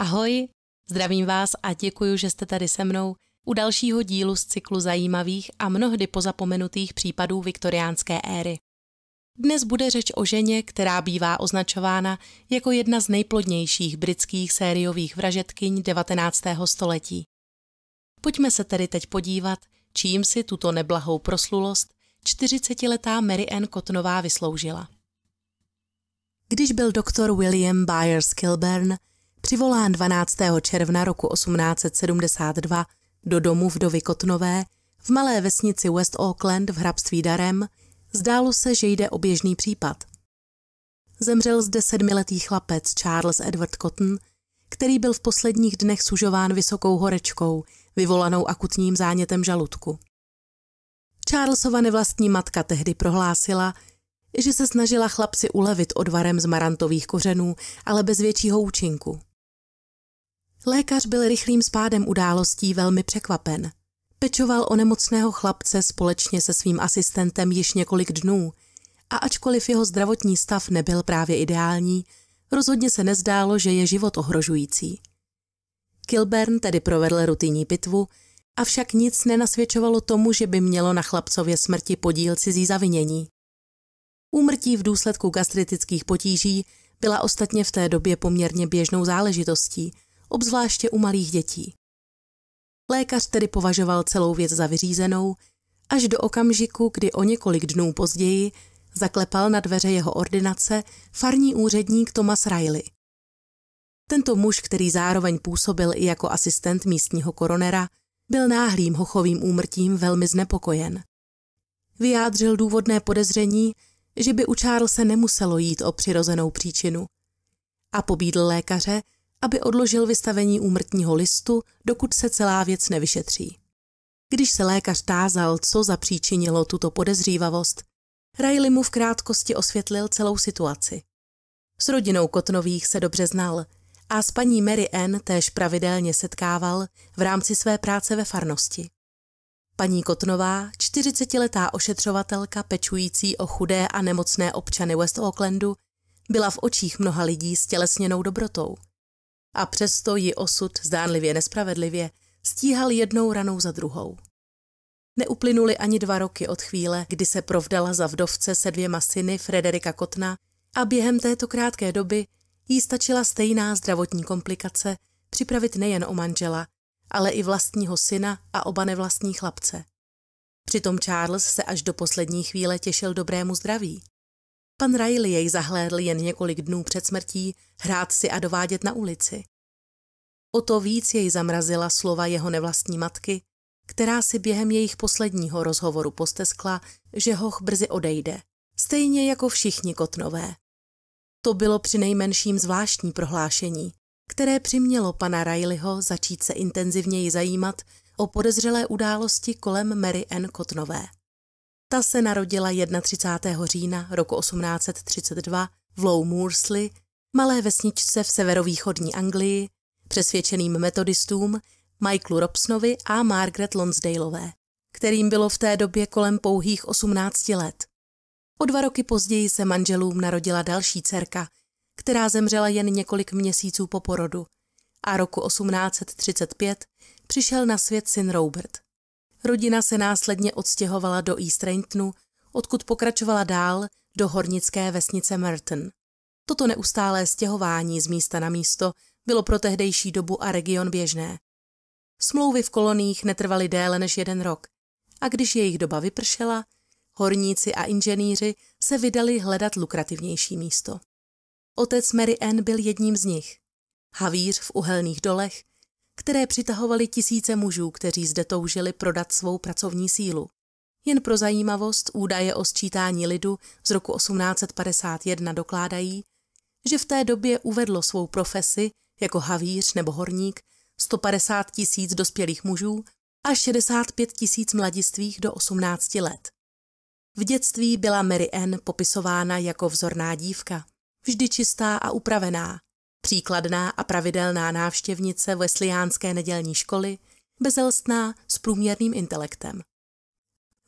Ahoj, zdravím vás a děkuji, že jste tady se mnou u dalšího dílu z cyklu zajímavých a mnohdy pozapomenutých případů viktoriánské éry. Dnes bude řeč o ženě, která bývá označována jako jedna z nejplodnějších britských sériových vražetkyň 19. století. Pojďme se tedy teď podívat, čím si tuto neblahou proslulost 40-letá Mary Ann Kotnová vysloužila. Když byl doktor William Byers Kilburn přivolán 12. června roku 1872 do domu vdovy Kotnové v malé vesnici West Auckland v hrabství Darem, zdálo se, že jde o běžný případ. Zemřel zde sedmiletý chlapec Charles Edward Cotton, který byl v posledních dnech sužován vysokou horečkou, vyvolanou akutním zánětem žaludku. Charlesova nevlastní matka tehdy prohlásila, že se snažila chlapci ulevit odvarem z marantových kořenů, ale bez většího účinku. Lékař byl rychlým spádem událostí velmi překvapen. Pečoval o nemocného chlapce společně se svým asistentem již několik dnů a ačkoliv jeho zdravotní stav nebyl právě ideální, rozhodně se nezdálo, že je život ohrožující. Kilburn tedy provedl rutinní pitvu, avšak nic nenasvědčovalo tomu, že by mělo na chlapcově smrti podíl cizí zavinění. Úmrtí v důsledku gastritických potíží byla ostatně v té době poměrně běžnou záležitostí – obzvláště u malých dětí. Lékař tedy považoval celou věc za vyřízenou až do okamžiku, kdy o několik dnů později zaklepal na dveře jeho ordinace farní úředník Thomas Riley. Tento muž, který zároveň působil i jako asistent místního koronera, byl náhlým hochovým úmrtím velmi znepokojen. Vyjádřil důvodné podezření, že by u Charlesa nemuselo jít o přirozenou příčinu. A pobídl lékaře, aby odložil vystavení úmrtního listu, dokud se celá věc nevyšetří. Když se lékař tázal, co zapříčinilo tuto podezřívavost, Riley mu v krátkosti osvětlil celou situaci. S rodinou Kotnových se dobře znal a s paní Mary Ann též pravidelně setkával v rámci své práce ve farnosti. Paní Kotnová, 40-letá ošetřovatelka pečující o chudé a nemocné občany West Aucklandu, byla v očích mnoha lidí stělesněnou dobrotou – a přesto ji osud zdánlivě nespravedlivě stíhal jednou ranou za druhou. Neuplynuly ani dva roky od chvíle, kdy se provdala za vdovce se dvěma syny Frederika Kotna a během této krátké doby jí stačila stejná zdravotní komplikace připravit nejen o manžela, ale i vlastního syna a oba nevlastní chlapce. Přitom Charles se až do poslední chvíle těšil dobrému zdraví. Pan Riley jej zahlédl jen několik dnů před smrtí hrát si a dovádět na ulici. O to víc jej zamrazila slova jeho nevlastní matky, která si během jejich posledního rozhovoru posteskla, že hoch brzy odejde, stejně jako všichni kotnové. To bylo při nejmenším zvláštní prohlášení, které přimělo pana Rileyho začít se intenzivněji zajímat o podezřelé události kolem Mary Ann Kotnové. Ta se narodila 31. října roku 1832 v Low Moorsley, malé vesničce v severovýchodní Anglii, přesvědčeným metodistům Michaelu Robsonovi a Margaret Lonsdaleové, kterým bylo v té době kolem pouhých 18 let. O dva roky později se manželům narodila další dcerka, která zemřela jen několik měsíců po porodu a roku 1835 přišel na svět syn Robert – Rodina se následně odstěhovala do East Raintonu, odkud pokračovala dál do hornické vesnice Merton. Toto neustálé stěhování z místa na místo bylo pro tehdejší dobu a region běžné. Smlouvy v koloních netrvaly déle než jeden rok a když jejich doba vypršela, horníci a inženýři se vydali hledat lukrativnější místo. Otec Mary Ann byl jedním z nich. Havíř v uhelných dolech které přitahovaly tisíce mužů, kteří zde toužili prodat svou pracovní sílu. Jen pro zajímavost údaje o sčítání lidu z roku 1851 dokládají, že v té době uvedlo svou profesi jako havíř nebo horník 150 tisíc dospělých mužů a 65 tisíc mladistvých do 18 let. V dětství byla Mary Ann popisována jako vzorná dívka, vždy čistá a upravená, Příkladná a pravidelná návštěvnice Wesleyánské nedělní školy, bezelstná s průměrným intelektem.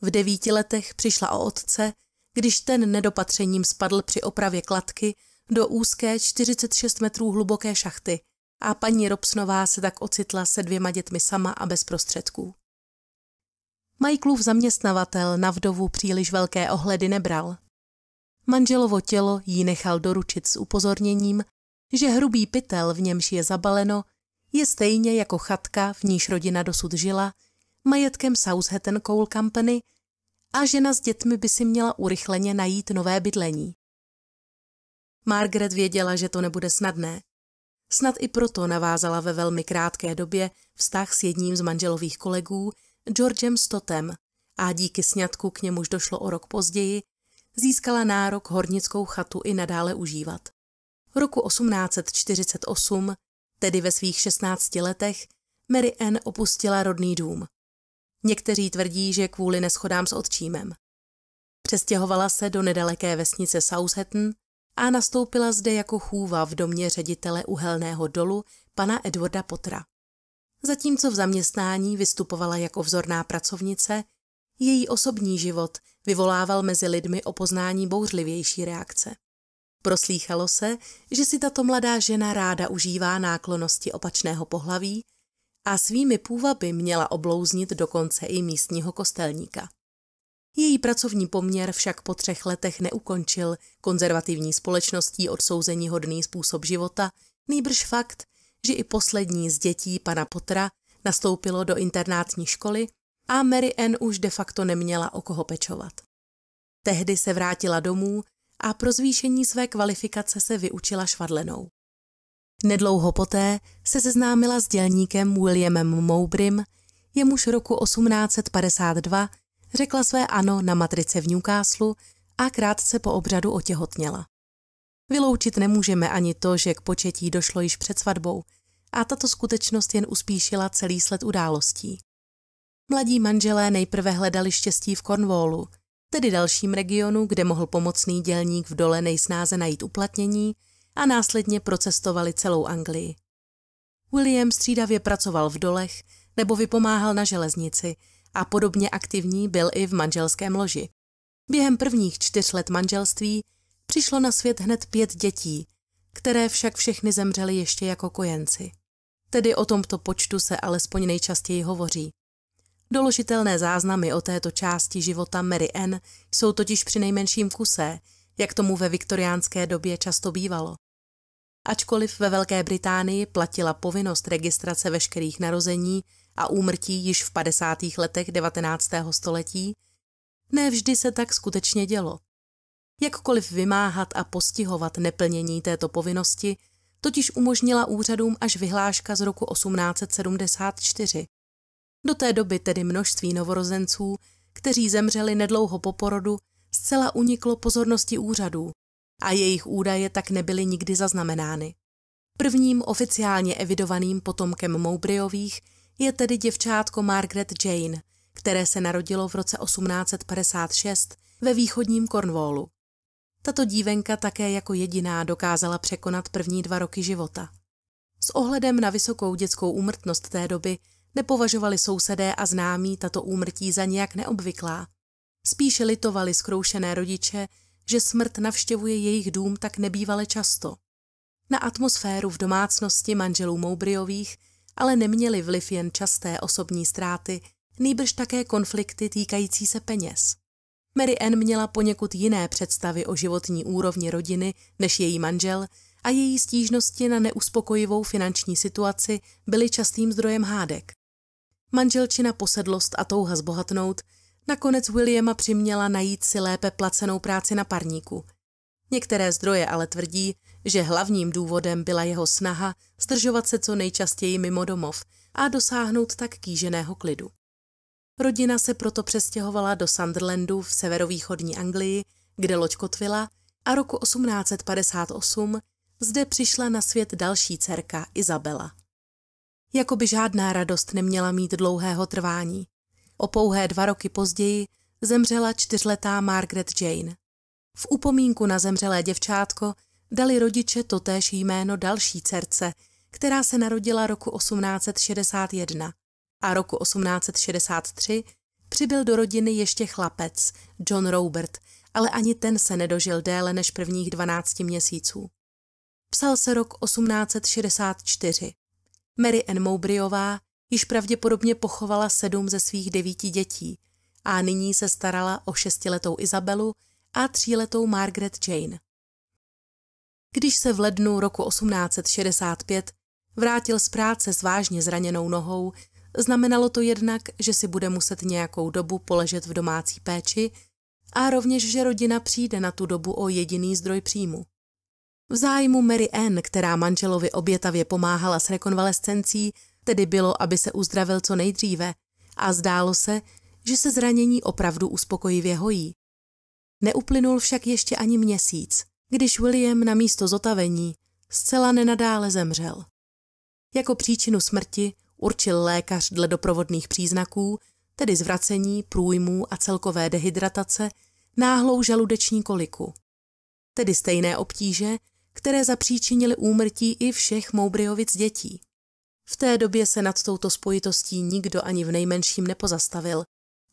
V devíti letech přišla o otce, když ten nedopatřením spadl při opravě kladky do úzké 46 metrů hluboké šachty a paní Robsnová se tak ocitla se dvěma dětmi sama a bez prostředků. Michaelův zaměstnavatel na vdovu příliš velké ohledy nebral. Manželovo tělo jí nechal doručit s upozorněním, že hrubý pytel, v němž je zabaleno, je stejně jako chatka, v níž rodina dosud žila, majetkem Southampton Coal Company a žena s dětmi by si měla urychleně najít nové bydlení. Margaret věděla, že to nebude snadné. Snad i proto navázala ve velmi krátké době vztah s jedním z manželových kolegů, Georgem Stotem, a díky sňatku k němuž došlo o rok později, získala nárok hornickou chatu i nadále užívat. Roku 1848, tedy ve svých 16 letech, Mary Ann opustila rodný dům. Někteří tvrdí, že kvůli neschodám s otčímem. Přestěhovala se do nedaleké vesnice Southampton a nastoupila zde jako chůva v domě ředitele uhelného dolu pana Edwarda Potra. Zatímco v zaměstnání vystupovala jako vzorná pracovnice, její osobní život vyvolával mezi lidmi o poznání bouřlivější reakce. Proslýchalo se, že si tato mladá žena ráda užívá náklonosti opačného pohlaví a svými půvaby měla oblouznit dokonce i místního kostelníka. Její pracovní poměr však po třech letech neukončil konzervativní společností odsouzení hodný způsob života, nejbrž fakt, že i poslední z dětí pana Potra nastoupilo do internátní školy a Mary Ann už de facto neměla o koho pečovat. Tehdy se vrátila domů a pro zvýšení své kvalifikace se vyučila švadlenou. Nedlouho poté se seznámila s dělníkem Williamem Mowbrym, jemuž roku 1852 řekla své ano na matrice v Newcastle a krátce po obřadu otěhotněla. Vyloučit nemůžeme ani to, že k početí došlo již před svatbou a tato skutečnost jen uspíšila celý sled událostí. Mladí manželé nejprve hledali štěstí v Cornwallu – tedy dalším regionu, kde mohl pomocný dělník v dole nejsnáze najít uplatnění a následně procestovali celou Anglii. William střídavě pracoval v dolech nebo vypomáhal na železnici a podobně aktivní byl i v manželském loži. Během prvních čtyř let manželství přišlo na svět hned pět dětí, které však všechny zemřely ještě jako kojenci. Tedy o tomto počtu se alespoň nejčastěji hovoří. Doložitelné záznamy o této části života Mary Ann jsou totiž nejmenším kuse, jak tomu ve viktoriánské době často bývalo. Ačkoliv ve Velké Británii platila povinnost registrace veškerých narození a úmrtí již v 50. letech 19. století, ne vždy se tak skutečně dělo. Jakkoliv vymáhat a postihovat neplnění této povinnosti, totiž umožnila úřadům až vyhláška z roku 1874, do té doby tedy množství novorozenců, kteří zemřeli nedlouho po porodu, zcela uniklo pozornosti úřadů a jejich údaje tak nebyly nikdy zaznamenány. Prvním oficiálně evidovaným potomkem Moubriových je tedy děvčátko Margaret Jane, které se narodilo v roce 1856 ve východním Cornwallu. Tato dívenka také jako jediná dokázala překonat první dva roky života. S ohledem na vysokou dětskou úmrtnost té doby Nepovažovali sousedé a známí tato úmrtí za nějak neobvyklá. Spíše litovali zkroušené rodiče, že smrt navštěvuje jejich dům tak nebývale často. Na atmosféru v domácnosti manželů Moubriových ale neměli vliv jen časté osobní ztráty, nýbrž také konflikty týkající se peněz. Mary Ann měla poněkud jiné představy o životní úrovni rodiny než její manžel a její stížnosti na neuspokojivou finanční situaci byly častým zdrojem hádek. Manželčina posedlost a touha zbohatnout nakonec Williama přiměla najít si lépe placenou práci na parníku. Některé zdroje ale tvrdí, že hlavním důvodem byla jeho snaha zdržovat se co nejčastěji mimo domov a dosáhnout tak kýženého klidu. Rodina se proto přestěhovala do Sunderlandu v severovýchodní Anglii, kde loď kotvila a roku 1858 zde přišla na svět další dcerka Izabela jako by žádná radost neměla mít dlouhého trvání. O pouhé dva roky později zemřela čtyřletá Margaret Jane. V upomínku na zemřelé děvčátko dali rodiče totéž jméno další dcerce, která se narodila roku 1861 a roku 1863 přibyl do rodiny ještě chlapec, John Robert, ale ani ten se nedožil déle než prvních 12 měsíců. Psal se rok 1864. Mary Ann Moubriová již pravděpodobně pochovala sedm ze svých devíti dětí a nyní se starala o šestiletou Izabelu a tříletou Margaret Jane. Když se v lednu roku 1865 vrátil z práce s vážně zraněnou nohou, znamenalo to jednak, že si bude muset nějakou dobu poležet v domácí péči a rovněž, že rodina přijde na tu dobu o jediný zdroj příjmu. V zájmu Mary Ann, která manželovi obětavě pomáhala s rekonvalescencí, tedy bylo, aby se uzdravil co nejdříve a zdálo se, že se zranění opravdu uspokojivě hojí. Neuplynul však ještě ani měsíc, když William na místo zotavení zcela nenadále zemřel. Jako příčinu smrti určil lékař dle doprovodných příznaků, tedy zvracení, průjmů a celkové dehydratace, náhlou žaludeční koliku. Tedy stejné obtíže, které zapříčinily úmrtí i všech Moubryovic dětí. V té době se nad touto spojitostí nikdo ani v nejmenším nepozastavil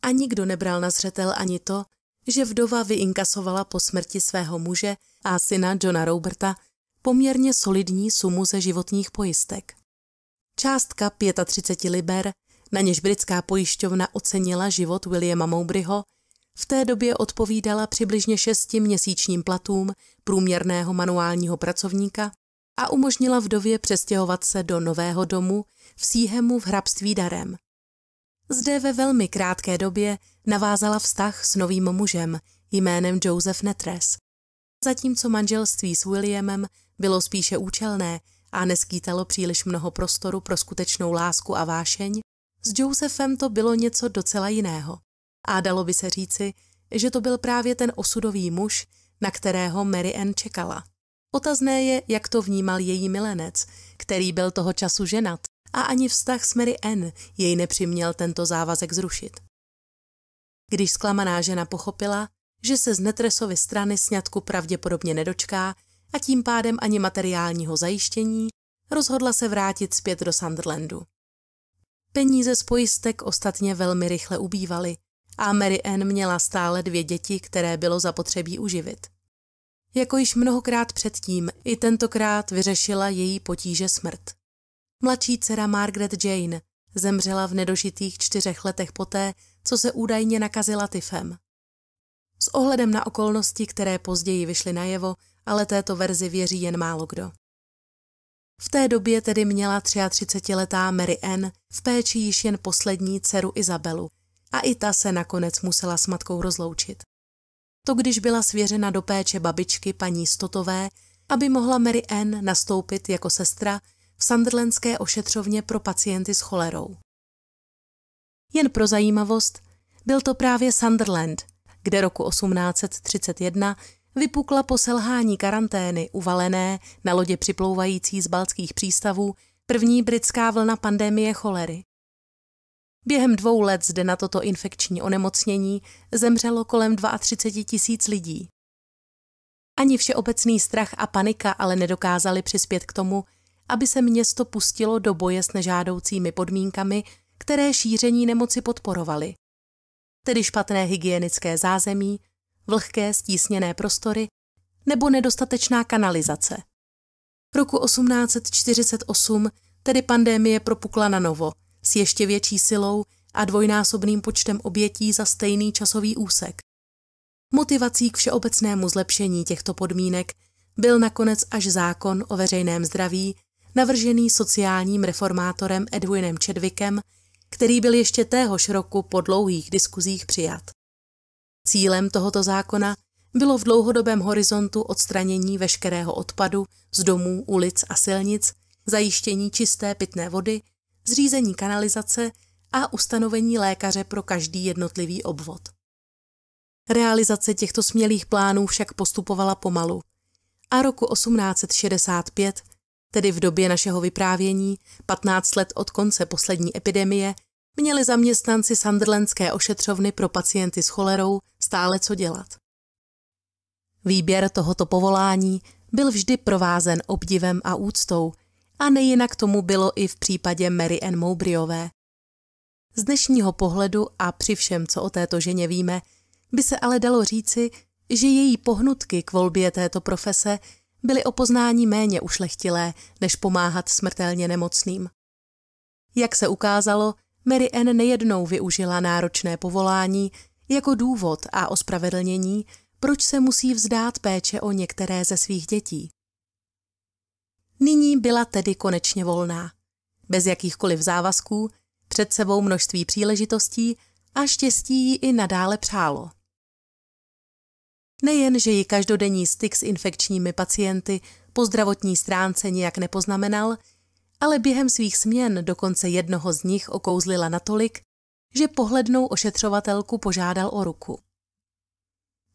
a nikdo nebral na zřetel ani to, že vdova vyinkasovala po smrti svého muže a syna Johna Roberta poměrně solidní sumu ze životních pojistek. Částka 35 liber, na něž britská pojišťovna ocenila život Williama Moubryho v té době odpovídala přibližně šesti měsíčním platům průměrného manuálního pracovníka a umožnila vdově přestěhovat se do nového domu v Síhemu v hrabství Darem. Zde ve velmi krátké době navázala vztah s novým mužem jménem Joseph Netres. Zatímco manželství s Williamem bylo spíše účelné a neskýtalo příliš mnoho prostoru pro skutečnou lásku a vášeň, s Josephem to bylo něco docela jiného. A dalo by se říci, že to byl právě ten osudový muž, na kterého Mary Ann čekala. Otazné je, jak to vnímal její milenec, který byl toho času ženat a ani vztah s Mary Ann jej nepřiměl tento závazek zrušit. Když zklamaná žena pochopila, že se z Netresovy strany sňatku pravděpodobně nedočká a tím pádem ani materiálního zajištění, rozhodla se vrátit zpět do Sunderlandu. Peníze z pojistek ostatně velmi rychle ubývaly a Mary Ann měla stále dvě děti, které bylo zapotřebí uživit. Jako již mnohokrát předtím, i tentokrát vyřešila její potíže smrt. Mladší dcera Margaret Jane zemřela v nedožitých čtyřech letech poté, co se údajně nakazila tyfem. S ohledem na okolnosti, které později vyšly najevo, ale této verzi věří jen málo kdo. V té době tedy měla 33-letá Mary Ann v péči již jen poslední dceru Izabelu, a i ta se nakonec musela s matkou rozloučit. To když byla svěřena do péče babičky paní Stotové, aby mohla Mary Ann nastoupit jako sestra v Sunderlandské ošetřovně pro pacienty s cholerou. Jen pro zajímavost, byl to právě Sunderland, kde roku 1831 vypukla po selhání karantény uvalené na lodě připlouvající z baltských přístavů první britská vlna pandemie cholery. Během dvou let zde na toto infekční onemocnění zemřelo kolem 32 tisíc lidí. Ani všeobecný strach a panika ale nedokázali přispět k tomu, aby se město pustilo do boje s nežádoucími podmínkami, které šíření nemoci podporovaly. Tedy špatné hygienické zázemí, vlhké stísněné prostory nebo nedostatečná kanalizace. V roku 1848 tedy pandémie propukla na novo – s ještě větší silou a dvojnásobným počtem obětí za stejný časový úsek. Motivací k všeobecnému zlepšení těchto podmínek byl nakonec až zákon o veřejném zdraví, navržený sociálním reformátorem Edwinem Chadwickem, který byl ještě téhož roku po dlouhých diskuzích přijat. Cílem tohoto zákona bylo v dlouhodobém horizontu odstranění veškerého odpadu z domů, ulic a silnic, zajištění čisté pitné vody zřízení kanalizace a ustanovení lékaře pro každý jednotlivý obvod. Realizace těchto smělých plánů však postupovala pomalu a roku 1865, tedy v době našeho vyprávění, 15 let od konce poslední epidemie, měli zaměstnanci Sunderlandské ošetřovny pro pacienty s cholerou stále co dělat. Výběr tohoto povolání byl vždy provázen obdivem a úctou a nejinak tomu bylo i v případě Mary Ann Moubriové. Z dnešního pohledu a při všem, co o této ženě víme, by se ale dalo říci, že její pohnutky k volbě této profese byly o poznání méně ušlechtilé, než pomáhat smrtelně nemocným. Jak se ukázalo, Mary Ann nejednou využila náročné povolání jako důvod a ospravedlnění, proč se musí vzdát péče o některé ze svých dětí. Nyní byla tedy konečně volná. Bez jakýchkoliv závazků, před sebou množství příležitostí a štěstí ji i nadále přálo. Nejen, že ji každodenní styk s infekčními pacienty po zdravotní stránce nijak nepoznamenal, ale během svých směn dokonce jednoho z nich okouzlila natolik, že pohlednou ošetřovatelku požádal o ruku.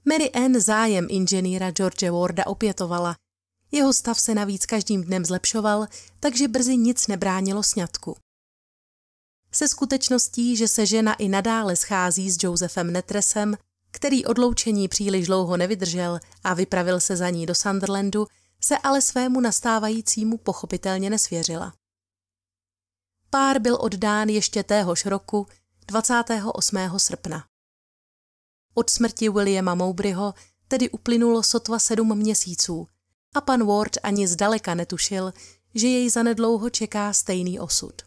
Mary Ann zájem inženýra George Warda opětovala jeho stav se navíc každým dnem zlepšoval, takže brzy nic nebránilo sňatku. Se skutečností, že se žena i nadále schází s Josephem Netresem, který odloučení příliš dlouho nevydržel a vypravil se za ní do Sunderlandu, se ale svému nastávajícímu pochopitelně nesvěřila. Pár byl oddán ještě téhož roku, 28. srpna. Od smrti Williama Mowbryho tedy uplynulo sotva sedm měsíců – a pan Ward ani zdaleka netušil, že jej zanedlouho čeká stejný osud.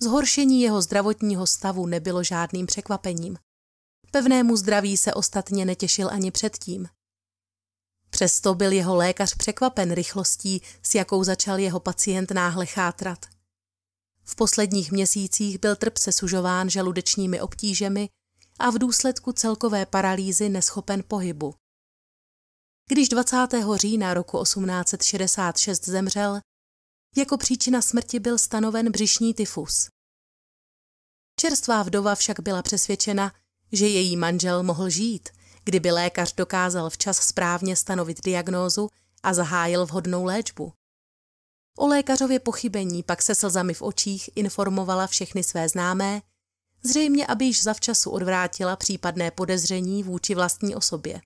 Zhoršení jeho zdravotního stavu nebylo žádným překvapením. Pevnému zdraví se ostatně netěšil ani předtím. Přesto byl jeho lékař překvapen rychlostí, s jakou začal jeho pacient náhle chátrat. V posledních měsících byl trpce sužován žaludečními obtížemi a v důsledku celkové paralýzy neschopen pohybu. Když 20. října roku 1866 zemřel, jako příčina smrti byl stanoven břišní tyfus. Čerstvá vdova však byla přesvědčena, že její manžel mohl žít, kdyby lékař dokázal včas správně stanovit diagnózu a zahájil vhodnou léčbu. O lékařově pochybení pak se slzami v očích informovala všechny své známé, zřejmě aby již zavčasu odvrátila případné podezření vůči vlastní osobě.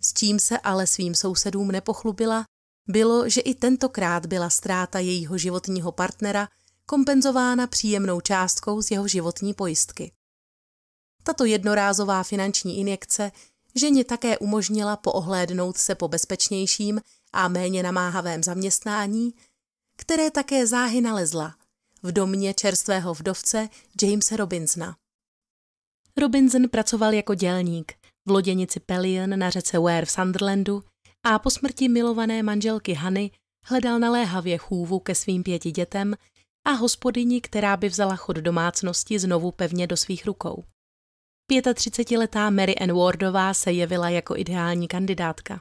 S čím se ale svým sousedům nepochlubila, bylo, že i tentokrát byla ztráta jejího životního partnera kompenzována příjemnou částkou z jeho životní pojistky. Tato jednorázová finanční injekce ženě také umožnila poohlédnout se po bezpečnějším a méně namáhavém zaměstnání, které také záhy nalezla v domě čerstvého vdovce Jamesa Robinsona. Robinson pracoval jako dělník – v loděnici Pelion na řece Wear v Sunderlandu a po smrti milované manželky Hany hledal naléhavě chůvu ke svým pěti dětem a hospodyni, která by vzala chod domácnosti znovu pevně do svých rukou. 35-letá Mary Ann Wardová se jevila jako ideální kandidátka.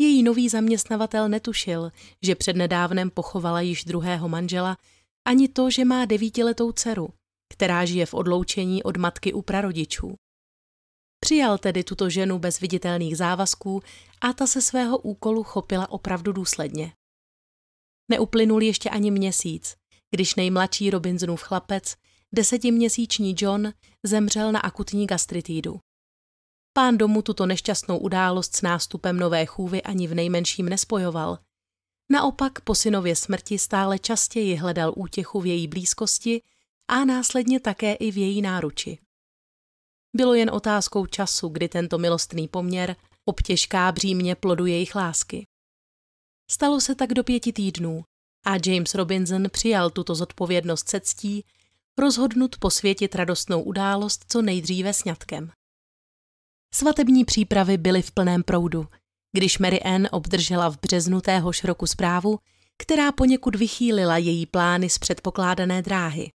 Její nový zaměstnavatel netušil, že přednedávnem pochovala již druhého manžela, ani to, že má devítiletou dceru, která žije v odloučení od matky u prarodičů. Přijal tedy tuto ženu bez viditelných závazků a ta se svého úkolu chopila opravdu důsledně. Neuplynul ještě ani měsíc, když nejmladší Robinsonův chlapec, desetiměsíční John, zemřel na akutní gastritídu. Pán domu tuto nešťastnou událost s nástupem nové chůvy ani v nejmenším nespojoval. Naopak po synově smrti stále častěji hledal útěchu v její blízkosti a následně také i v její náruči. Bylo jen otázkou času, kdy tento milostný poměr obtěžká břímně plodu jejich lásky. Stalo se tak do pěti týdnů a James Robinson přijal tuto zodpovědnost se ctí, rozhodnut posvětit radostnou událost co nejdříve sňatkem. Svatební přípravy byly v plném proudu, když Mary Ann obdržela v březnu téhož roku zprávu, která poněkud vychýlila její plány z předpokládané dráhy.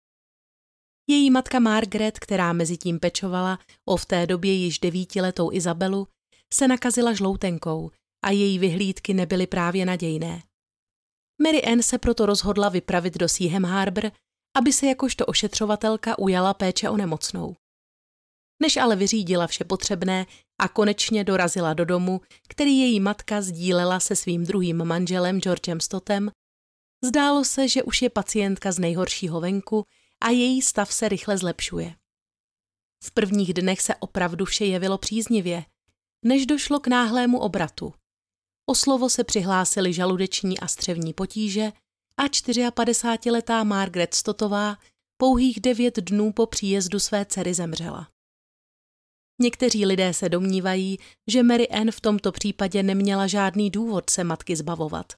Její matka Margaret, která mezi tím pečovala o v té době již devítiletou Izabelu, se nakazila žloutenkou a její vyhlídky nebyly právě nadějné. Mary Ann se proto rozhodla vypravit do Seaham Harbor, aby se jakožto ošetřovatelka ujala péče o nemocnou. Než ale vyřídila vše potřebné a konečně dorazila do domu, který její matka sdílela se svým druhým manželem Georgem Stotem, zdálo se, že už je pacientka z nejhoršího venku a její stav se rychle zlepšuje. V prvních dnech se opravdu vše jevilo příznivě, než došlo k náhlému obratu. O slovo se přihlásili žaludeční a střevní potíže a 54-letá Margaret Stotová pouhých devět dnů po příjezdu své dcery zemřela. Někteří lidé se domnívají, že Mary Ann v tomto případě neměla žádný důvod se matky zbavovat.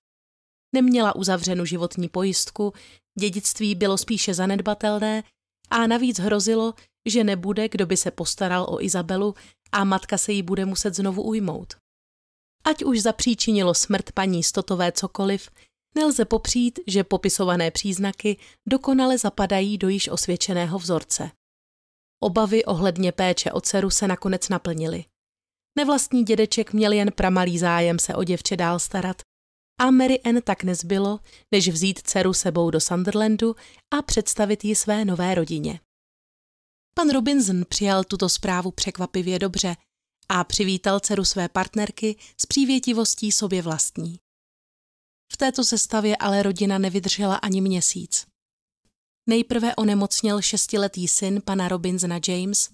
Neměla uzavřenu životní pojistku, Dědictví bylo spíše zanedbatelné a navíc hrozilo, že nebude, kdo by se postaral o Izabelu a matka se jí bude muset znovu ujmout. Ať už zapříčinilo smrt paní Stotové cokoliv, nelze popřít, že popisované příznaky dokonale zapadají do již osvědčeného vzorce. Obavy ohledně péče o dceru se nakonec naplnily. Nevlastní dědeček měl jen pramalý zájem se o děvče dál starat a Mary Ann tak nezbylo, než vzít dceru sebou do Sunderlandu a představit ji své nové rodině. Pan Robinson přijal tuto zprávu překvapivě dobře a přivítal dceru své partnerky s přívětivostí sobě vlastní. V této sestavě ale rodina nevydržela ani měsíc. Nejprve onemocněl šestiletý syn pana Robinsona James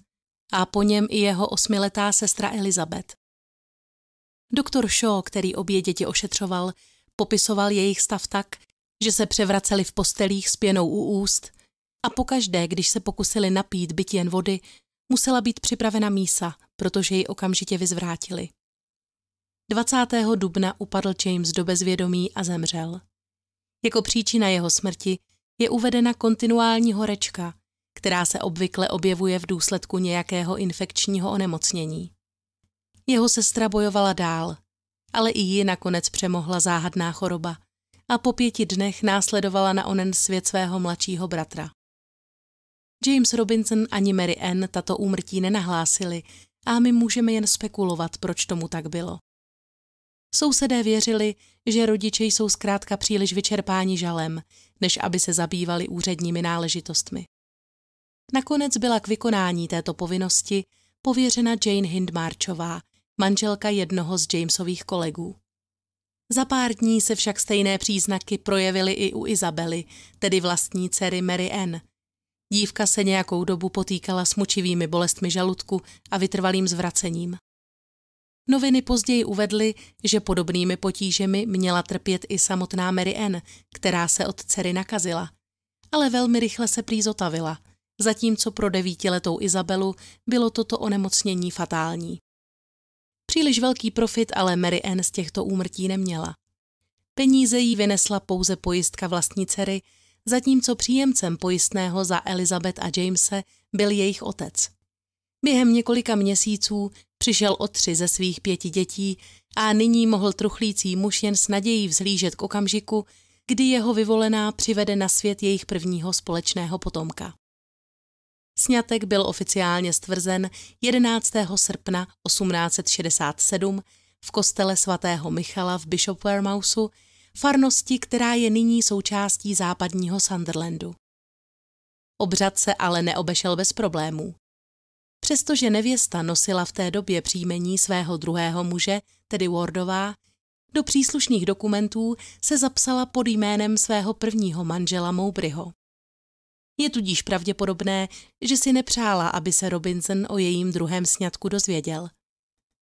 a po něm i jeho osmiletá sestra Elizabeth. Doktor Shaw, který obě děti ošetřoval, Popisoval jejich stav tak, že se převraceli v postelích s pěnou u úst a pokaždé, když se pokusili napít byt jen vody, musela být připravena mísa, protože ji okamžitě vyzvrátili. 20. dubna upadl James do bezvědomí a zemřel. Jako příčina jeho smrti je uvedena kontinuální horečka, která se obvykle objevuje v důsledku nějakého infekčního onemocnění. Jeho sestra bojovala dál, ale i ji nakonec přemohla záhadná choroba a po pěti dnech následovala na onen svět svého mladšího bratra. James Robinson ani Mary Ann tato úmrtí nenahlásili a my můžeme jen spekulovat, proč tomu tak bylo. Sousedé věřili, že rodiče jsou zkrátka příliš vyčerpáni žalem, než aby se zabývali úředními náležitostmi. Nakonec byla k vykonání této povinnosti pověřena Jane Hindmarchová manželka jednoho z Jamesových kolegů. Za pár dní se však stejné příznaky projevily i u Izabely, tedy vlastní dcery Mary Ann. Dívka se nějakou dobu potýkala s mučivými bolestmi žaludku a vytrvalým zvracením. Noviny později uvedly, že podobnými potížemi měla trpět i samotná Mary Ann, která se od dcery nakazila. Ale velmi rychle se prý zotavila, zatímco pro devítiletou Izabelu bylo toto onemocnění fatální. Příliš velký profit ale Mary Ann z těchto úmrtí neměla. Peníze jí vynesla pouze pojistka vlastní dcery, zatímco příjemcem pojistného za Elizabeth a Jamese byl jejich otec. Během několika měsíců přišel o tři ze svých pěti dětí a nyní mohl truchlící muž jen s nadějí vzhlížet k okamžiku, kdy jeho vyvolená přivede na svět jejich prvního společného potomka. Sňatek byl oficiálně stvrzen 11. srpna 1867 v kostele svatého Michala v Bishop Warmousu, farnosti, která je nyní součástí západního Sunderlandu. Obřad se ale neobešel bez problémů. Přestože nevěsta nosila v té době příjmení svého druhého muže, tedy Wardová, do příslušných dokumentů se zapsala pod jménem svého prvního manžela Moubryho. Je tudíž pravděpodobné, že si nepřála, aby se Robinson o jejím druhém sňatku dozvěděl.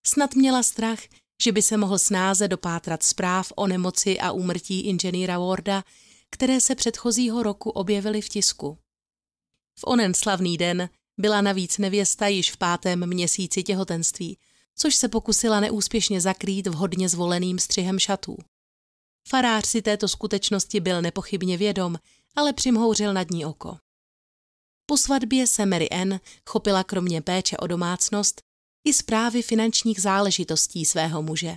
Snad měla strach, že by se mohl snáze dopátrat zpráv o nemoci a úmrtí inženýra Warda, které se předchozího roku objevily v tisku. V onen slavný den byla navíc nevěsta již v pátém měsíci těhotenství, což se pokusila neúspěšně zakrýt vhodně zvoleným střihem šatů. Farář si této skutečnosti byl nepochybně vědom, ale přimhouřil nad ní oko. Po svatbě se Mary Ann chopila kromě péče o domácnost i zprávy finančních záležitostí svého muže.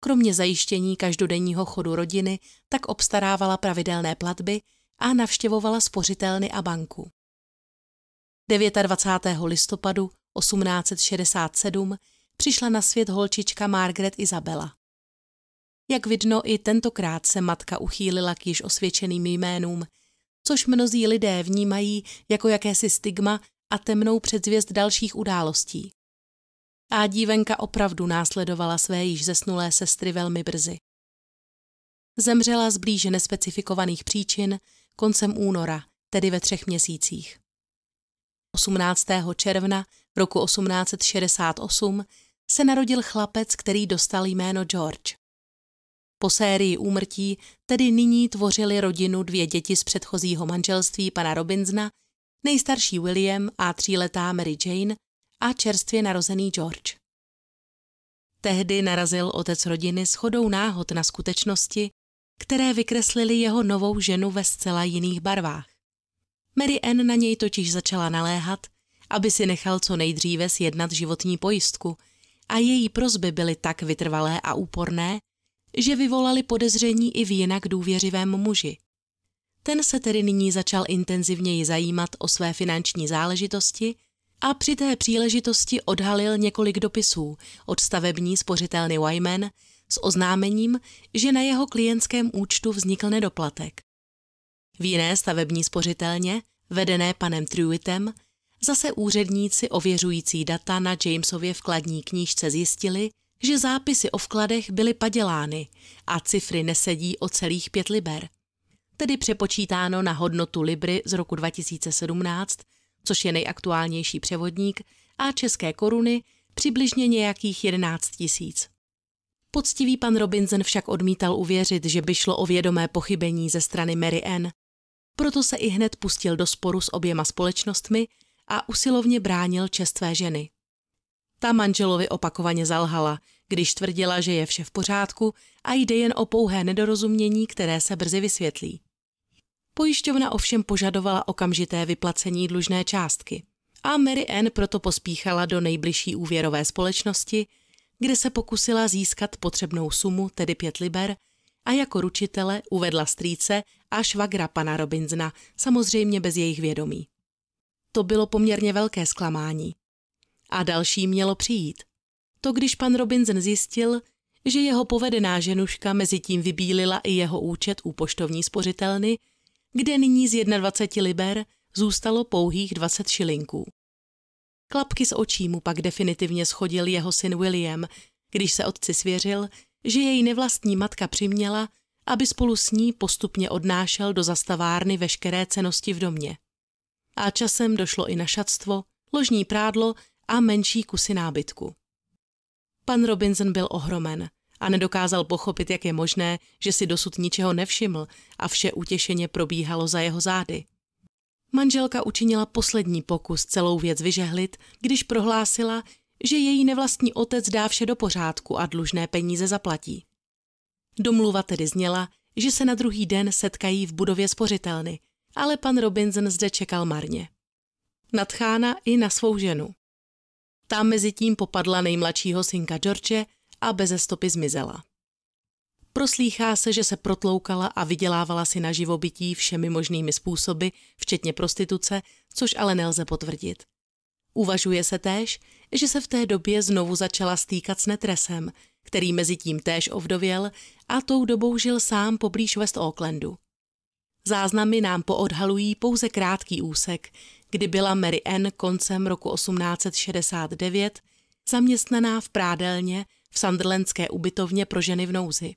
Kromě zajištění každodenního chodu rodiny tak obstarávala pravidelné platby a navštěvovala spořitelny a banku. 29. listopadu 1867 přišla na svět holčička Margaret Isabella. Jak vidno, i tentokrát se matka uchýlila k již osvědčeným jménům – což mnozí lidé vnímají jako jakési stigma a temnou předzvěst dalších událostí. A dívenka opravdu následovala své již zesnulé sestry velmi brzy. Zemřela z blíže nespecifikovaných příčin koncem února, tedy ve třech měsících. 18. června roku 1868 se narodil chlapec, který dostal jméno George. Po sérii úmrtí tedy nyní tvořili rodinu dvě děti z předchozího manželství pana Robinsona, nejstarší William a tříletá Mary Jane a čerstvě narozený George. Tehdy narazil otec rodiny s chodou náhod na skutečnosti, které vykreslily jeho novou ženu ve zcela jiných barvách. Mary Ann na něj totiž začala naléhat, aby si nechal co nejdříve sjednat životní pojistku a její prozby byly tak vytrvalé a úporné, že vyvolali podezření i v jinak důvěřivém muži. Ten se tedy nyní začal intenzivněji zajímat o své finanční záležitosti a při té příležitosti odhalil několik dopisů od stavební spořitelny Wyman s oznámením, že na jeho klientském účtu vznikl nedoplatek. V jiné stavební spořitelně, vedené panem Truitem, zase úředníci ověřující data na Jamesově vkladní knížce zjistili, že zápisy o vkladech byly padělány a cifry nesedí o celých pět liber. Tedy přepočítáno na hodnotu libry z roku 2017, což je nejaktuálnější převodník, a české koruny přibližně nějakých 11 tisíc. Poctivý pan Robinson však odmítal uvěřit, že by šlo o vědomé pochybení ze strany Mary Ann. Proto se i hned pustil do sporu s oběma společnostmi a usilovně bránil čestvé ženy. Ta manželovi opakovaně zalhala, když tvrdila, že je vše v pořádku a jde jen o pouhé nedorozumění, které se brzy vysvětlí. Pojišťovna ovšem požadovala okamžité vyplacení dlužné částky a Mary Ann proto pospíchala do nejbližší úvěrové společnosti, kde se pokusila získat potřebnou sumu, tedy pět liber, a jako ručitele uvedla strýce a švagra pana Robinsona, samozřejmě bez jejich vědomí. To bylo poměrně velké zklamání a další mělo přijít. To když pan Robinson zjistil, že jeho povedená ženuška mezi tím vybílila i jeho účet u poštovní spořitelny, kde nyní z 21 liber zůstalo pouhých 20 šilinků. Klapky z očí mu pak definitivně schodil jeho syn William, když se otci svěřil, že její nevlastní matka přiměla, aby spolu s ní postupně odnášel do zastavárny veškeré cenosti v domě. A časem došlo i na šatstvo, ložní prádlo a menší kusy nábytku. Pan Robinson byl ohromen a nedokázal pochopit, jak je možné, že si dosud ničeho nevšiml a vše utěšeně probíhalo za jeho zády. Manželka učinila poslední pokus celou věc vyžehlit, když prohlásila, že její nevlastní otec dá vše do pořádku a dlužné peníze zaplatí. Domluva tedy zněla, že se na druhý den setkají v budově spořitelny, ale pan Robinson zde čekal marně. Nadchána i na svou ženu. Ta mezi tím popadla nejmladšího synka George a bez stopy zmizela. Proslýchá se, že se protloukala a vydělávala si na živobytí všemi možnými způsoby, včetně prostituce, což ale nelze potvrdit. Uvažuje se též, že se v té době znovu začala stýkat s netresem, který mezi tím též ovdověl a tou dobou žil sám poblíž West Aucklandu. Záznamy nám poodhalují pouze krátký úsek, kdy byla Mary Ann koncem roku 1869 zaměstnaná v prádelně v Sunderlandské ubytovně pro ženy v nouzi.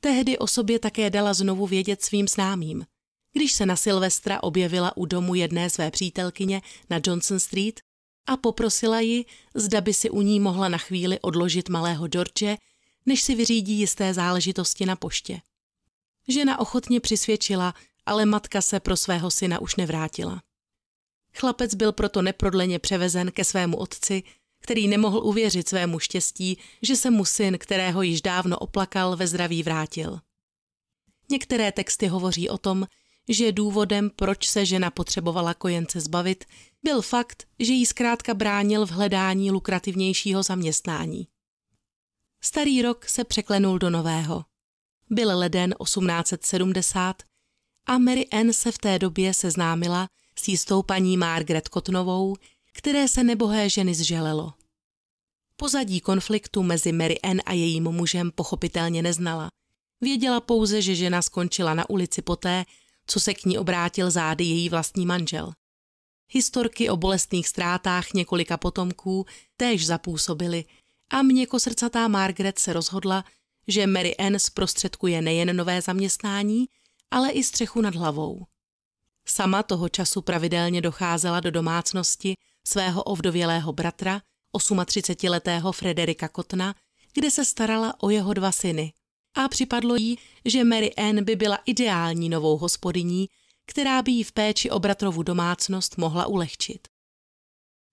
Tehdy o sobě také dala znovu vědět svým známým. Když se na Silvestra objevila u domu jedné své přítelkyně na Johnson Street a poprosila ji, zda by si u ní mohla na chvíli odložit malého George, než si vyřídí jisté záležitosti na poště. Žena ochotně přisvědčila, ale matka se pro svého syna už nevrátila. Chlapec byl proto neprodleně převezen ke svému otci, který nemohl uvěřit svému štěstí, že se mu syn, kterého již dávno oplakal, ve zdraví vrátil. Některé texty hovoří o tom, že důvodem, proč se žena potřebovala kojence zbavit, byl fakt, že jí zkrátka bránil v hledání lukrativnějšího zaměstnání. Starý rok se překlenul do nového. Byl leden 1870 a Mary Ann se v té době seznámila s jistou paní Margaret Kotnovou, které se nebohé ženy zželelo. Pozadí konfliktu mezi Mary Ann a jejím mužem pochopitelně neznala. Věděla pouze, že žena skončila na ulici poté, co se k ní obrátil zády její vlastní manžel. Historky o bolestných ztrátách několika potomků též zapůsobily a měkosrdcatá Margaret se rozhodla, že Mary Ann zprostředkuje nejen nové zaměstnání, ale i střechu nad hlavou. Sama toho času pravidelně docházela do domácnosti svého ovdovělého bratra, 38-letého Frederika Kotna, kde se starala o jeho dva syny. A připadlo jí, že Mary Ann by byla ideální novou hospodyní, která by jí v péči o bratrovu domácnost mohla ulehčit.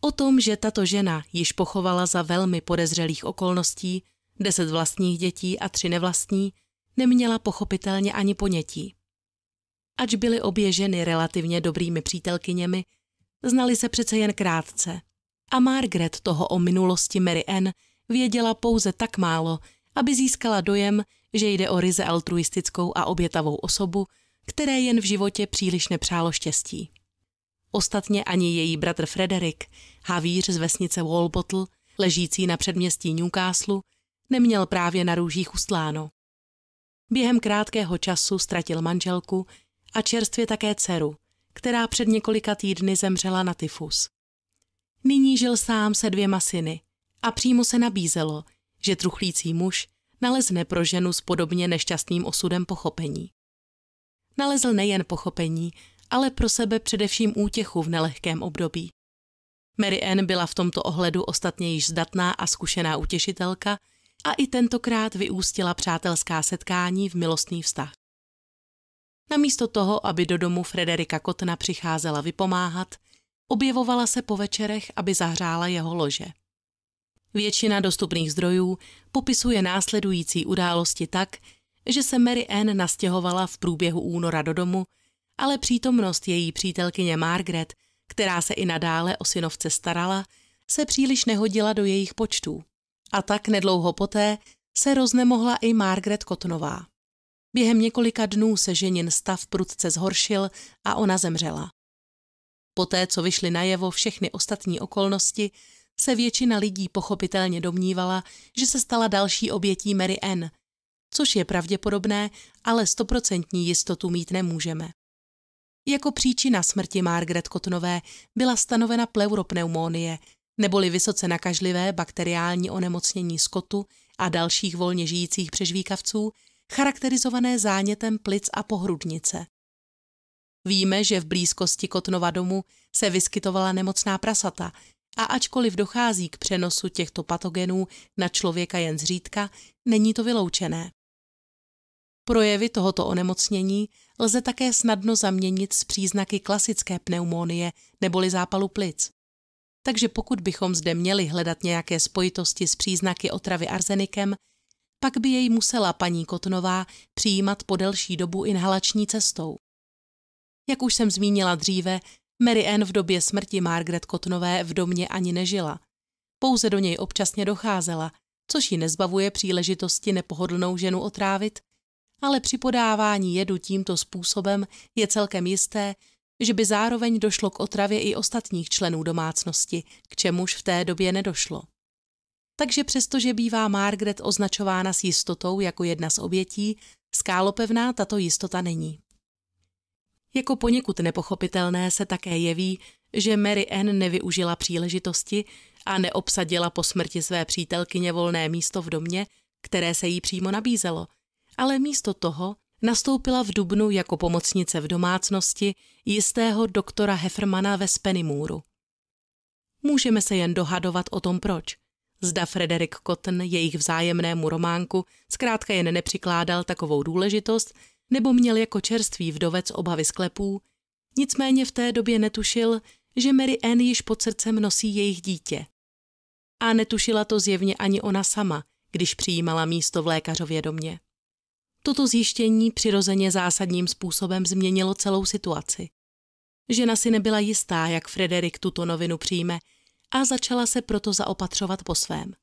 O tom, že tato žena již pochovala za velmi podezřelých okolností deset vlastních dětí a tři nevlastní, neměla pochopitelně ani ponětí. Ač byly obě ženy relativně dobrými přítelkyněmi, znali se přece jen krátce. A Margaret toho o minulosti Mary Ann věděla pouze tak málo, aby získala dojem, že jde o ryze altruistickou a obětavou osobu, které jen v životě příliš nepřálo štěstí. Ostatně ani její bratr Frederick, havíř z vesnice Walbottle, ležící na předměstí Newcastle, neměl právě na růžích ustláno. Během krátkého času ztratil manželku a čerstvě také dceru, která před několika týdny zemřela na tyfus. Nyní žil sám se dvěma syny a přímo se nabízelo, že truchlící muž nalezne pro ženu s podobně nešťastným osudem pochopení. Nalezl nejen pochopení, ale pro sebe především útěchu v nelehkém období. Mary Ann byla v tomto ohledu ostatně již zdatná a zkušená utěšitelka a i tentokrát vyústila přátelská setkání v milostný vztah. Namísto toho, aby do domu Frederika Kotna přicházela vypomáhat, objevovala se po večerech, aby zahřála jeho lože. Většina dostupných zdrojů popisuje následující události tak, že se Mary Ann nastěhovala v průběhu února do domu, ale přítomnost její přítelkyně Margaret, která se i nadále o synovce starala, se příliš nehodila do jejich počtů. A tak nedlouho poté se roznemohla i Margaret Kotnová. Během několika dnů se ženin stav prudce zhoršil a ona zemřela. Poté, co vyšly najevo všechny ostatní okolnosti, se většina lidí pochopitelně domnívala, že se stala další obětí Mary Ann, což je pravděpodobné, ale stoprocentní jistotu mít nemůžeme. Jako příčina smrti Margaret Kotnové byla stanovena pleuropneumonie, neboli vysoce nakažlivé bakteriální onemocnění skotu a dalších volně žijících přežvíkavců, charakterizované zánětem plic a pohrudnice. Víme, že v blízkosti Kotnova domu se vyskytovala nemocná prasata a ačkoliv dochází k přenosu těchto patogenů na člověka jen zřídka, není to vyloučené. Projevy tohoto onemocnění lze také snadno zaměnit s příznaky klasické pneumonie neboli zápalu plic. Takže pokud bychom zde měli hledat nějaké spojitosti s příznaky otravy arzenikem, pak by jej musela paní Kotnová přijímat po delší dobu inhalační cestou. Jak už jsem zmínila dříve, Mary Ann v době smrti Margaret Kotnové v domě ani nežila. Pouze do něj občasně docházela, což ji nezbavuje příležitosti nepohodlnou ženu otrávit, ale při podávání jedu tímto způsobem je celkem jisté, že by zároveň došlo k otravě i ostatních členů domácnosti, k čemuž v té době nedošlo. Takže přestože bývá Margaret označována s jistotou jako jedna z obětí, skálopevná tato jistota není. Jako poněkud nepochopitelné se také jeví, že Mary Ann nevyužila příležitosti a neobsadila po smrti své přítelkyně volné místo v domě, které se jí přímo nabízelo, ale místo toho nastoupila v Dubnu jako pomocnice v domácnosti jistého doktora Heffermana ve Spenimůru. Můžeme se jen dohadovat o tom proč zda Frederik Cotton jejich vzájemnému románku zkrátka jen nepřikládal takovou důležitost, nebo měl jako čerstvý vdovec obavy sklepů, nicméně v té době netušil, že Mary Ann již pod srdcem nosí jejich dítě. A netušila to zjevně ani ona sama, když přijímala místo v lékařově domě. Toto zjištění přirozeně zásadním způsobem změnilo celou situaci. Žena si nebyla jistá, jak Frederik tuto novinu přijme, a začala se proto zaopatřovat po svém.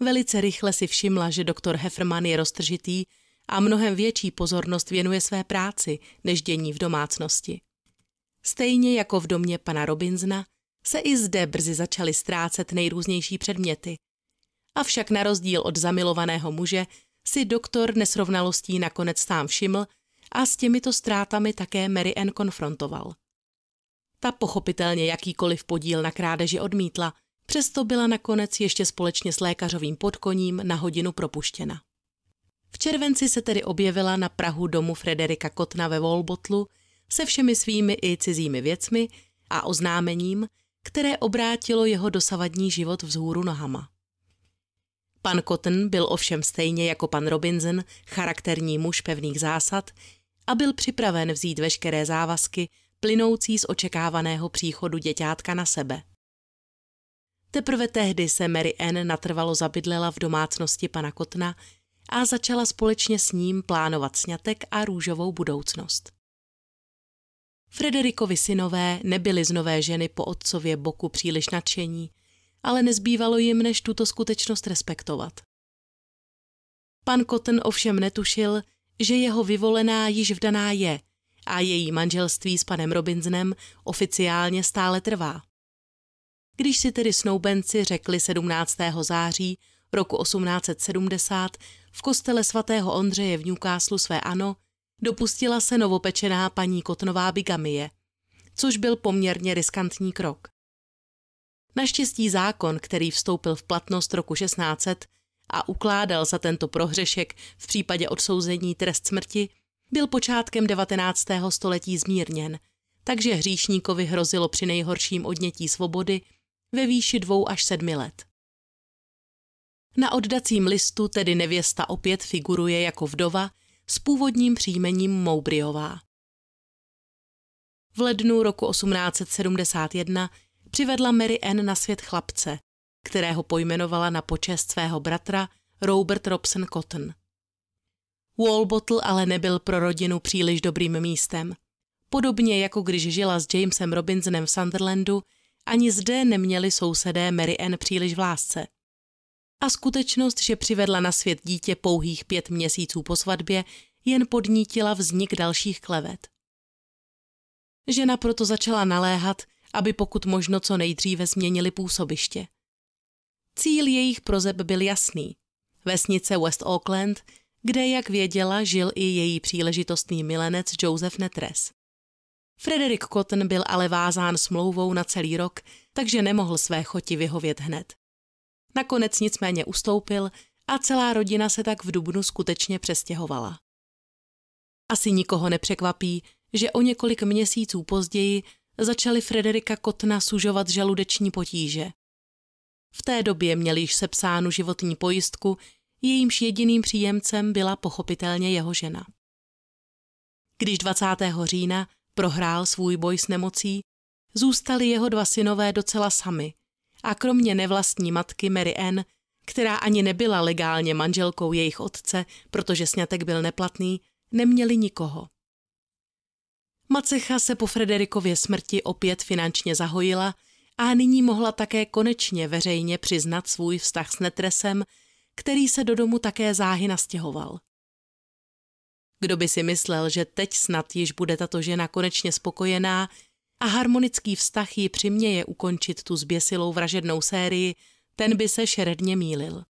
Velice rychle si všimla, že doktor Hefferman je roztržitý a mnohem větší pozornost věnuje své práci než dění v domácnosti. Stejně jako v domě pana Robinzna se i zde brzy začaly ztrácet nejrůznější předměty. Avšak na rozdíl od zamilovaného muže si doktor nesrovnalostí nakonec sám všiml a s těmito ztrátami také Mary Ann konfrontoval. Ta pochopitelně jakýkoliv podíl na krádeži odmítla, přesto byla nakonec ještě společně s lékařovým podkoním na hodinu propuštěna. V červenci se tedy objevila na Prahu domu Frederika Kotna ve Volbotlu se všemi svými i cizími věcmi a oznámením, které obrátilo jeho dosavadní život vzhůru nohama. Pan Kotn byl ovšem stejně jako pan Robinson charakterní muž pevných zásad a byl připraven vzít veškeré závazky, plynoucí z očekávaného příchodu děťátka na sebe. Teprve tehdy se Mary Ann natrvalo zabydlela v domácnosti pana Kotna a začala společně s ním plánovat sňatek a růžovou budoucnost. Frederikovi synové nebyli z nové ženy po otcově boku příliš nadšení, ale nezbývalo jim, než tuto skutečnost respektovat. Pan Cotton ovšem netušil, že jeho vyvolená již vdaná je – a její manželství s panem Robinsonem oficiálně stále trvá. Když si tedy snoubenci řekli 17. září roku 1870 v kostele svatého Ondřeje v Newcastle své ano, dopustila se novopečená paní Kotnová bigamie, což byl poměrně riskantní krok. Naštěstí zákon, který vstoupil v platnost roku 1600 a ukládal za tento prohřešek v případě odsouzení trest smrti, byl počátkem 19. století zmírněn, takže hříšníkovi hrozilo při nejhorším odnětí svobody ve výši dvou až sedmi let. Na oddacím listu tedy nevěsta opět figuruje jako vdova s původním příjmením Moubriová. V lednu roku 1871 přivedla Mary Ann na svět chlapce, kterého pojmenovala na počest svého bratra Robert Robson Cotton. Wallbottle ale nebyl pro rodinu příliš dobrým místem. Podobně jako když žila s Jamesem Robinsonem v Sunderlandu, ani zde neměli sousedé Mary Ann příliš v lásce. A skutečnost, že přivedla na svět dítě pouhých pět měsíců po svatbě, jen podnítila vznik dalších klevet. Žena proto začala naléhat, aby pokud možno co nejdříve změnili působiště. Cíl jejich prozeb byl jasný. Vesnice West Auckland – kde, jak věděla, žil i její příležitostný milenec Joseph Netres. Frederick Cotton byl ale vázán smlouvou na celý rok, takže nemohl své choti vyhovět hned. Nakonec nicméně ustoupil a celá rodina se tak v Dubnu skutečně přestěhovala. Asi nikoho nepřekvapí, že o několik měsíců později začaly Frederika Kotna sužovat žaludeční potíže. V té době měl již sepsánu životní pojistku jejímž jediným příjemcem byla pochopitelně jeho žena. Když 20. října prohrál svůj boj s nemocí, zůstali jeho dva synové docela sami a kromě nevlastní matky Mary Ann, která ani nebyla legálně manželkou jejich otce, protože snětek byl neplatný, neměli nikoho. Macecha se po Frederikově smrti opět finančně zahojila a nyní mohla také konečně veřejně přiznat svůj vztah s Netresem který se do domu také záhy nastěhoval. Kdo by si myslel, že teď snad již bude tato žena konečně spokojená a harmonický vztah ji přiměje ukončit tu zběsilou vražednou sérii, ten by se šeredně mýlil.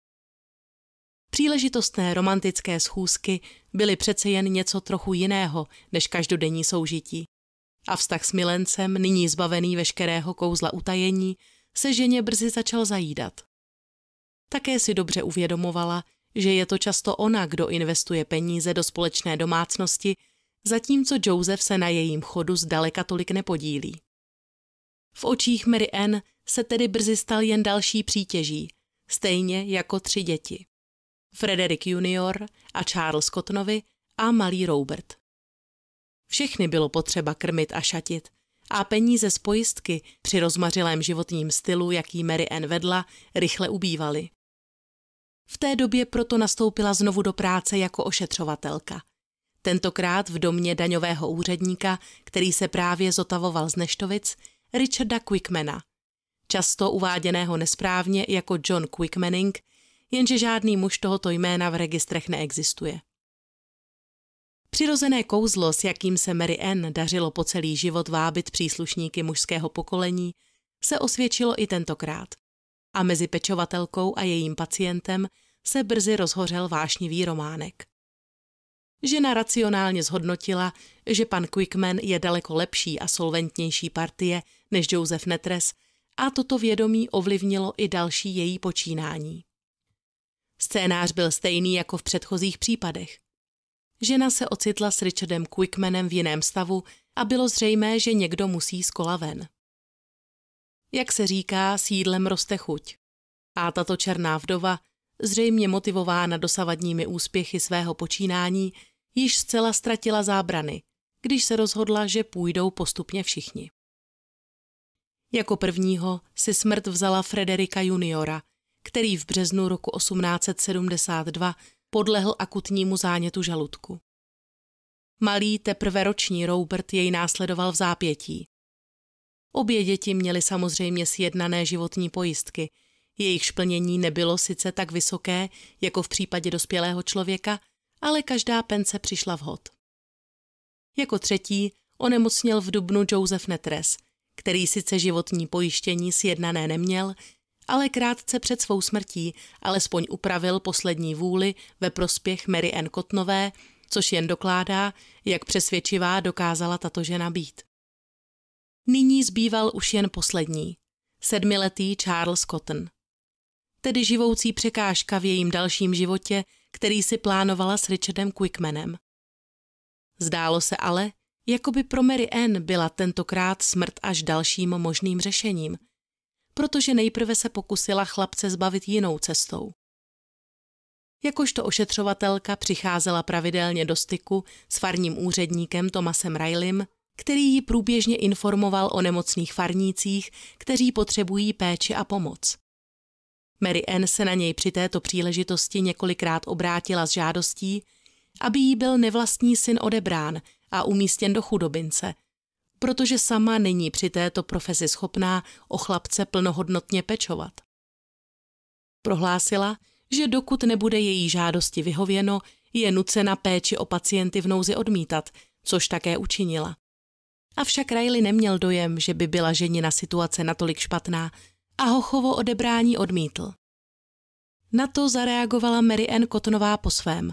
Příležitostné romantické schůzky byly přece jen něco trochu jiného než každodenní soužití. A vztah s milencem, nyní zbavený veškerého kouzla utajení, se ženě brzy začal zajídat. Také si dobře uvědomovala, že je to často ona, kdo investuje peníze do společné domácnosti, zatímco Joseph se na jejím chodu zdaleka tolik nepodílí. V očích Mary Ann se tedy brzy stal jen další přítěží, stejně jako tři děti. Frederick junior a Charles Cottonovi a malý Robert. Všechny bylo potřeba krmit a šatit a peníze z pojistky při rozmařilém životním stylu, jaký Mary Ann vedla, rychle ubývaly. V té době proto nastoupila znovu do práce jako ošetřovatelka. Tentokrát v domě daňového úředníka, který se právě zotavoval z Neštovic, Richarda Quickmana, často uváděného nesprávně jako John Quickmaning, jenže žádný muž tohoto jména v registrech neexistuje. Přirozené kouzlo, s jakým se Mary Ann dařilo po celý život vábit příslušníky mužského pokolení, se osvědčilo i tentokrát. A mezi pečovatelkou a jejím pacientem se brzy rozhořel vášnivý románek. Žena racionálně zhodnotila, že pan Quickman je daleko lepší a solventnější partie než Joseph Netres a toto vědomí ovlivnilo i další její počínání. Scénář byl stejný jako v předchozích případech. Žena se ocitla s Richardem Quickmanem v jiném stavu a bylo zřejmé, že někdo musí z kola ven. Jak se říká, sídlem roste chuť. A tato černá vdova zřejmě motivována dosavadními úspěchy svého počínání, již zcela ztratila zábrany, když se rozhodla, že půjdou postupně všichni. Jako prvního si smrt vzala Frederika juniora, který v březnu roku 1872 podlehl akutnímu zánětu žaludku. Malý teprve roční Robert jej následoval v zápětí. Obě děti měly samozřejmě sjednané životní pojistky – jejich šplnění nebylo sice tak vysoké, jako v případě dospělého člověka, ale každá pence přišla vhod. Jako třetí onemocněl v Dubnu Joseph Netres, který sice životní pojištění sjednané neměl, ale krátce před svou smrtí alespoň upravil poslední vůli ve prospěch Mary Ann Kotnové, což jen dokládá, jak přesvědčivá dokázala tato žena být. Nyní zbýval už jen poslední, sedmiletý Charles Cotton tedy živoucí překážka v jejím dalším životě, který si plánovala s Richardem Quickmanem. Zdálo se ale, jako by pro Mary Ann byla tentokrát smrt až dalším možným řešením, protože nejprve se pokusila chlapce zbavit jinou cestou. Jakožto ošetřovatelka přicházela pravidelně do styku s farním úředníkem Tomasem Rileym, který ji průběžně informoval o nemocných farnících, kteří potřebují péči a pomoc. Mary Ann se na něj při této příležitosti několikrát obrátila s žádostí, aby jí byl nevlastní syn odebrán a umístěn do chudobince, protože sama není při této profesi schopná o chlapce plnohodnotně pečovat. Prohlásila, že dokud nebude její žádosti vyhověno, je nucena péči o pacienty v nouzi odmítat, což také učinila. Avšak Riley neměl dojem, že by byla ženina situace natolik špatná, a Hochovo odebrání odmítl. Na to zareagovala Mary Ann Kotnová po svém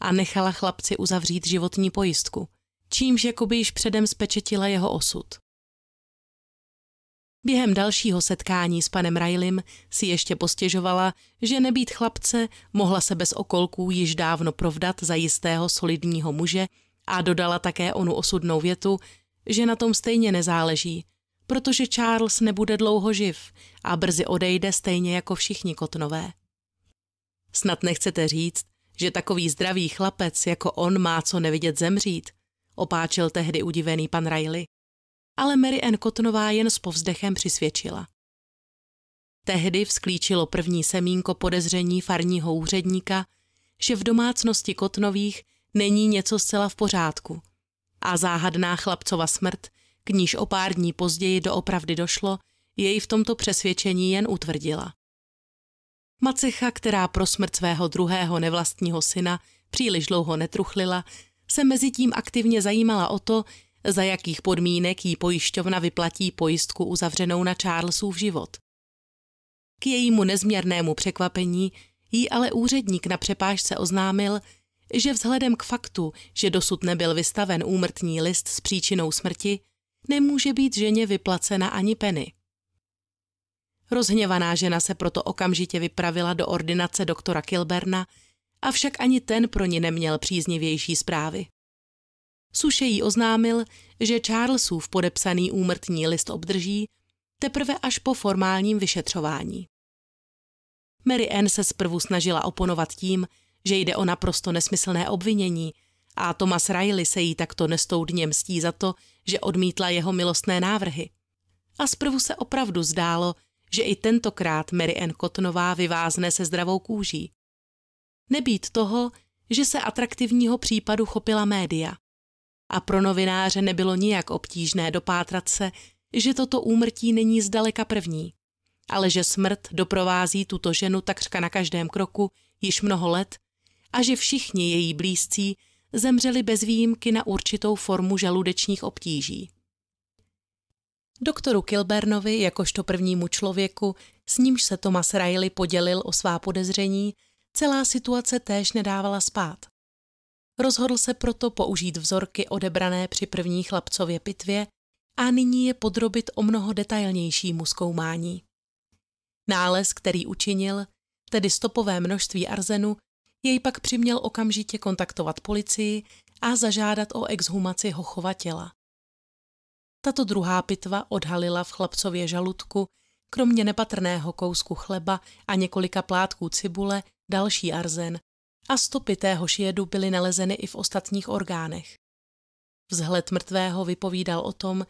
a nechala chlapci uzavřít životní pojistku, čímž jakoby již předem spečetila jeho osud. Během dalšího setkání s panem Railim si ještě postěžovala, že nebýt chlapce mohla se bez okolků již dávno provdat za jistého solidního muže a dodala také onu osudnou větu, že na tom stejně nezáleží, protože Charles nebude dlouho živ a brzy odejde stejně jako všichni kotnové. Snad nechcete říct, že takový zdravý chlapec jako on má co nevidět zemřít, opáčil tehdy udivený pan Riley. Ale Mary Ann Kotnová jen s povzdechem přisvědčila. Tehdy vzklíčilo první semínko podezření farního úředníka, že v domácnosti Kotnových není něco zcela v pořádku a záhadná chlapcova smrt k níž o pár dní později doopravdy došlo, jej v tomto přesvědčení jen utvrdila. Macecha, která pro smrt svého druhého nevlastního syna příliš dlouho netruchlila, se mezi tím aktivně zajímala o to, za jakých podmínek jí pojišťovna vyplatí pojistku uzavřenou na Charlesův život. K jejímu nezměrnému překvapení jí ale úředník na přepážce oznámil, že vzhledem k faktu, že dosud nebyl vystaven úmrtní list s příčinou smrti, nemůže být ženě vyplacena ani peny. Rozhněvaná žena se proto okamžitě vypravila do ordinace doktora Kilberna, avšak ani ten pro ní neměl příznivější zprávy. Suše jí oznámil, že Charlesův podepsaný úmrtní list obdrží teprve až po formálním vyšetřování. Mary Ann se zprvu snažila oponovat tím, že jde o naprosto nesmyslné obvinění – a Thomas Riley se jí takto nestoudně mstí za to, že odmítla jeho milostné návrhy. A zprvu se opravdu zdálo, že i tentokrát Mary Ann Kotnová vyvázne se zdravou kůží. Nebýt toho, že se atraktivního případu chopila média. A pro novináře nebylo nijak obtížné dopátrat se, že toto úmrtí není zdaleka první, ale že smrt doprovází tuto ženu takřka na každém kroku již mnoho let a že všichni její blízcí zemřeli bez výjimky na určitou formu žaludečních obtíží. Doktoru Kilbernovi, jakožto prvnímu člověku, s nímž se Thomas Riley podělil o svá podezření, celá situace též nedávala spát. Rozhodl se proto použít vzorky odebrané při první chlapcově pitvě a nyní je podrobit o mnoho detailnějšímu zkoumání. Nález, který učinil, tedy stopové množství arzenu, jej pak přiměl okamžitě kontaktovat policii a zažádat o exhumaci Hochova těla. Tato druhá pitva odhalila v chlapcově žaludku, kromě nepatrného kousku chleba a několika plátků cibule, další arzen a stopy téhož jedu byly nalezeny i v ostatních orgánech. Vzhled mrtvého vypovídal o tom,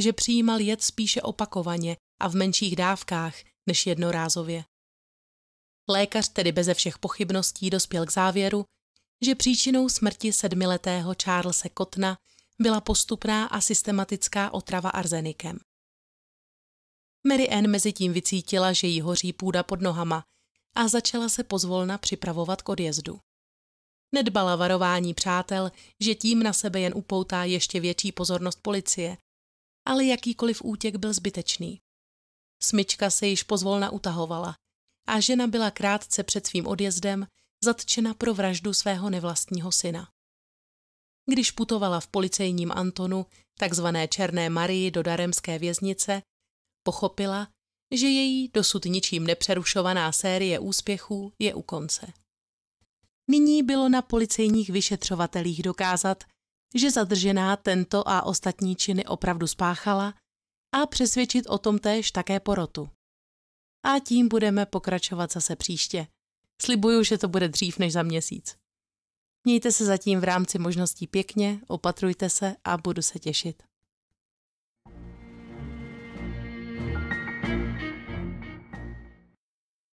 že přijímal jed spíše opakovaně a v menších dávkách než jednorázově. Lékař tedy beze všech pochybností dospěl k závěru, že příčinou smrti sedmiletého Charlesa Kotna byla postupná a systematická otrava arzenikem. Mary Ann tím vycítila, že jí hoří půda pod nohama a začala se pozvolna připravovat k odjezdu. Nedbala varování přátel, že tím na sebe jen upoutá ještě větší pozornost policie, ale jakýkoliv útěk byl zbytečný. Smyčka se již pozvolna utahovala a žena byla krátce před svým odjezdem zatčena pro vraždu svého nevlastního syna. Když putovala v policejním Antonu, takzvané Černé Marii, do daremské věznice, pochopila, že její dosud ničím nepřerušovaná série úspěchů je u konce. Nyní bylo na policejních vyšetřovatelích dokázat, že zadržená tento a ostatní činy opravdu spáchala a přesvědčit o tom též také porotu a tím budeme pokračovat zase příště. Slibuju, že to bude dřív než za měsíc. Mějte se zatím v rámci možností pěkně, opatrujte se a budu se těšit.